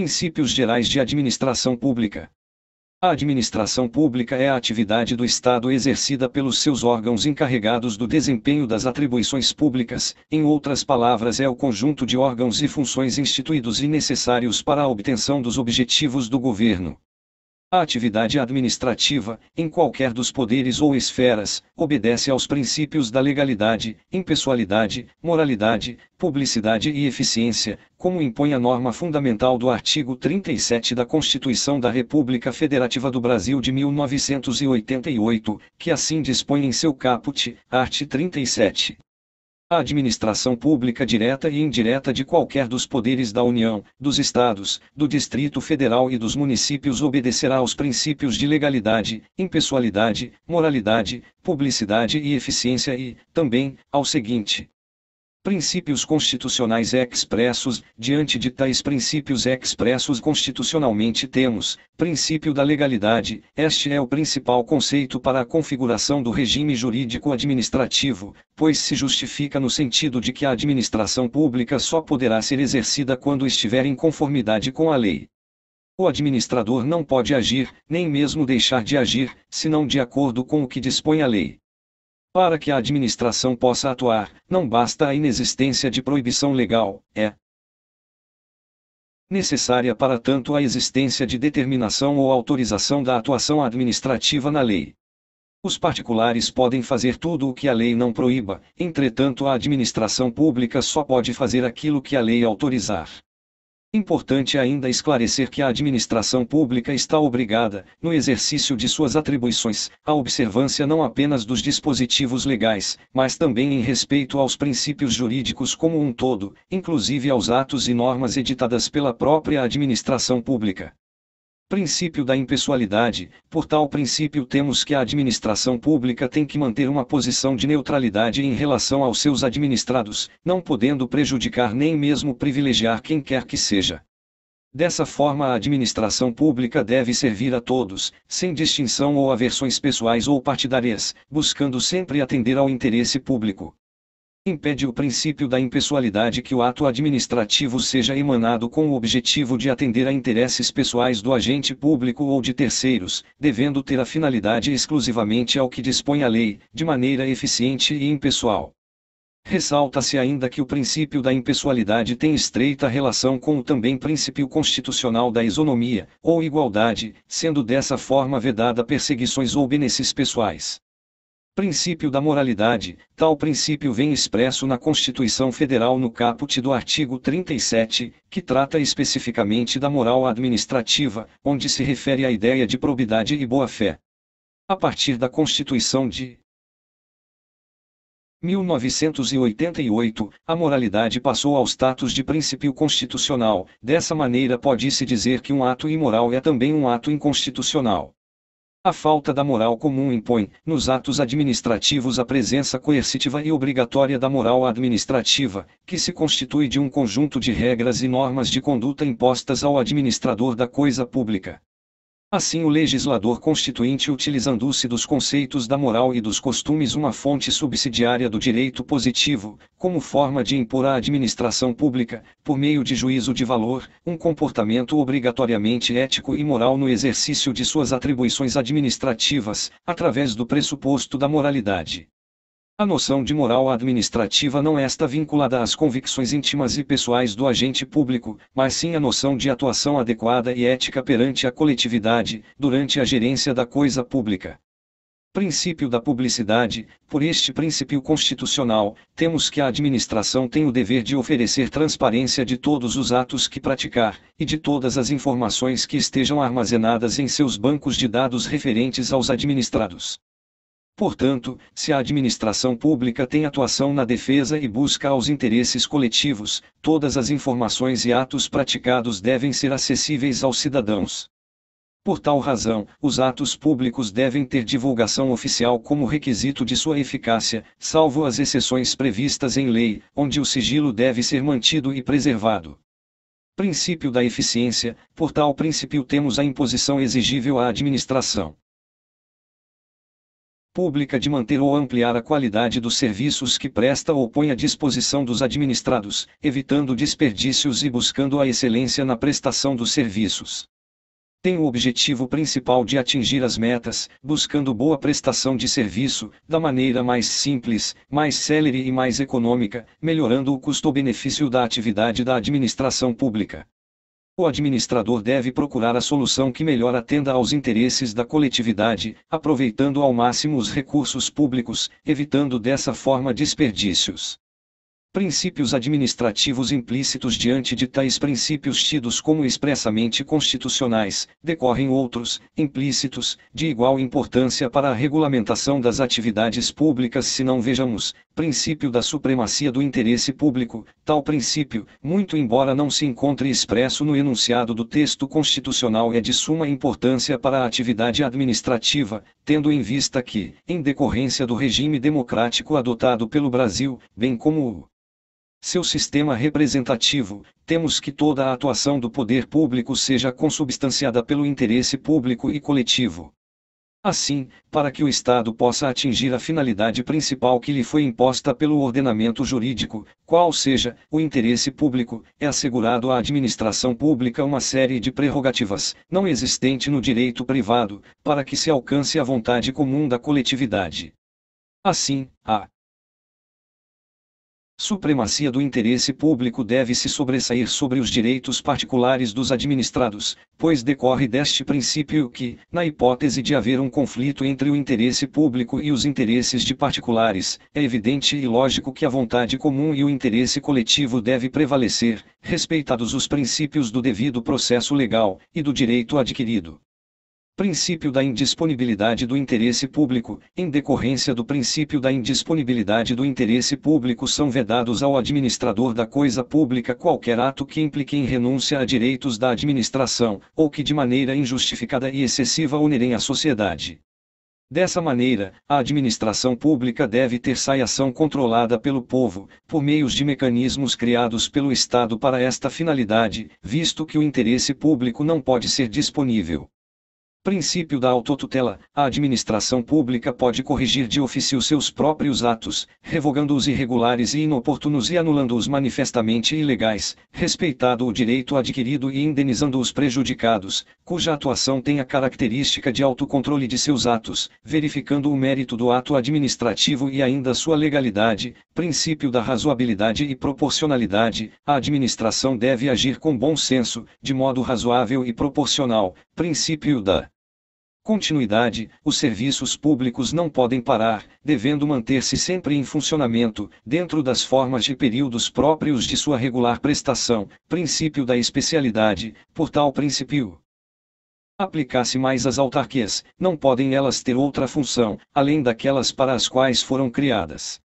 Princípios gerais de administração pública. A administração pública é a atividade do Estado exercida pelos seus órgãos encarregados do desempenho das atribuições públicas, em outras palavras, é o conjunto de órgãos e funções instituídos e necessários para a obtenção dos objetivos do governo. A atividade administrativa, em qualquer dos poderes ou esferas, obedece aos princípios da legalidade, impessoalidade, moralidade, publicidade e eficiência, como impõe a norma fundamental do artigo 37 da Constituição da República Federativa do Brasil de 1988, que assim dispõe em seu caput, art. 37 a administração pública direta e indireta de qualquer dos poderes da União, dos Estados, do Distrito Federal e dos municípios obedecerá aos princípios de legalidade, impessoalidade, moralidade, publicidade e eficiência e, também, ao seguinte: princípios constitucionais expressos, diante de tais princípios expressos constitucionalmente temos, princípio da legalidade, este é o principal conceito para a configuração do regime jurídico administrativo, pois se justifica no sentido de que a administração pública só poderá ser exercida quando estiver em conformidade com a lei. O administrador não pode agir, nem mesmo deixar de agir, senão de acordo com o que dispõe a lei. Para que a administração possa atuar, não basta a inexistência de proibição legal, é necessária para tanto a existência de determinação ou autorização da atuação administrativa na lei. Os particulares podem fazer tudo o que a lei não proíba, entretanto, a administração pública só pode fazer aquilo que a lei autorizar. Importante ainda esclarecer que a administração pública está obrigada, no exercício de suas atribuições, à observância não apenas dos dispositivos legais, mas também em respeito aos princípios jurídicos como um todo, inclusive aos atos e normas editadas pela própria administração pública. Princípio da impessoalidade, por tal princípio temos que a administração pública tem que manter uma posição de neutralidade em relação aos seus administrados, não podendo prejudicar nem mesmo privilegiar quem quer que seja. Dessa forma, a administração pública deve servir a todos, sem distinção ou aversões pessoais ou partidárias, buscando sempre atender ao interesse público impede o princípio da impessoalidade que o ato administrativo seja emanado com o objetivo de atender a interesses pessoais do agente público ou de terceiros, devendo ter a finalidade exclusivamente ao que dispõe a lei, de maneira eficiente e impessoal. Ressalta-se ainda que o princípio da impessoalidade tem estreita relação com o também princípio constitucional da isonomia, ou igualdade, sendo dessa forma vedada perseguições ou benesses pessoais. Princípio da moralidade. Tal princípio vem expresso na Constituição Federal no caput do artigo 37, que trata especificamente da moral administrativa, onde se refere à ideia de probidade e boa-fé. A partir da Constituição de 1988, a moralidade passou ao status de princípio constitucional. Dessa maneira, pode-se dizer que um ato imoral é também um ato inconstitucional. A falta da moral comum impõe, nos atos administrativos, a presença coercitiva e obrigatória da moral administrativa, que se constitui de um conjunto de regras e normas de conduta impostas ao administrador da coisa pública. Assim, o legislador constituinte, utilizando-se dos conceitos da moral e dos costumes, uma fonte subsidiária do direito positivo, como forma de impor à administração pública, por meio de juízo de valor, um comportamento obrigatoriamente ético e moral no exercício de suas atribuições administrativas, através do pressuposto da moralidade. A noção de moral administrativa não é está vinculada às convicções íntimas e pessoais do agente público, mas sim à noção de atuação adequada e ética perante a coletividade, durante a gerência da coisa pública. Princípio da publicidade: por este princípio constitucional, temos que a administração tem o dever de oferecer transparência de todos os atos que praticar, e de todas as informações que estejam armazenadas em seus bancos de dados referentes aos administrados. Portanto, se a administração pública tem atuação na defesa e busca aos interesses coletivos, todas as informações e atos praticados devem ser acessíveis aos cidadãos. Por tal razão, os atos públicos devem ter divulgação oficial como requisito de sua eficácia, salvo as exceções previstas em lei, onde o sigilo deve ser mantido e preservado. Princípio da eficiência: por tal princípio temos a imposição exigível à administração pública de manter ou ampliar a qualidade dos serviços que presta ou põe à disposição dos administrados, evitando desperdícios e buscando a excelência na prestação dos serviços. Tem o objetivo principal de atingir as metas, buscando boa prestação de serviço, da maneira mais simples, mais célere e mais econômica, melhorando o custo-benefício da atividade da administração pública. O administrador deve procurar a solução que melhor atenda aos interesses da coletividade, aproveitando ao máximo os recursos públicos, evitando dessa forma desperdícios princípios administrativos implícitos diante de tais princípios tidos como expressamente constitucionais, decorrem outros, implícitos, de igual importância para a regulamentação das atividades públicas se não vejamos, princípio da supremacia do interesse público, tal princípio, muito embora não se encontre expresso no enunciado do texto constitucional é de suma importância para a atividade administrativa, tendo em vista que, em decorrência do regime democrático adotado pelo Brasil, bem como o seu sistema representativo, temos que toda a atuação do poder público seja consubstanciada pelo interesse público e coletivo. Assim, para que o Estado possa atingir a finalidade principal que lhe foi imposta pelo ordenamento jurídico, qual seja o interesse público, é assegurado à administração pública uma série de prerrogativas, não existente no direito privado, para que se alcance a vontade comum da coletividade. Assim, a Supremacia do interesse público deve se sobressair sobre os direitos particulares dos administrados, pois decorre deste princípio que, na hipótese de haver um conflito entre o interesse público e os interesses de particulares, é evidente e lógico que a vontade comum e o interesse coletivo deve prevalecer, respeitados os princípios do devido processo legal e do direito adquirido princípio da indisponibilidade do interesse público, em decorrência do princípio da indisponibilidade do interesse público são vedados ao administrador da coisa pública qualquer ato que implique em renúncia a direitos da administração, ou que de maneira injustificada e excessiva onerem a sociedade. Dessa maneira, a administração pública deve ter saiação controlada pelo povo, por meios de mecanismos criados pelo Estado para esta finalidade, visto que o interesse público não pode ser disponível. Princípio da autotutela: a administração pública pode corrigir de ofício seus próprios atos, revogando os irregulares e inoportunos e anulando os manifestamente ilegais, respeitado o direito adquirido e indenizando os prejudicados, cuja atuação tem a característica de autocontrole de seus atos, verificando o mérito do ato administrativo e ainda sua legalidade. Princípio da razoabilidade e proporcionalidade: a administração deve agir com bom senso, de modo razoável e proporcional. Princípio da continuidade, os serviços públicos não podem parar, devendo manter-se sempre em funcionamento, dentro das formas e períodos próprios de sua regular prestação, princípio da especialidade, por tal princípio. Aplicar-se mais às autarquias, não podem elas ter outra função, além daquelas para as quais foram criadas.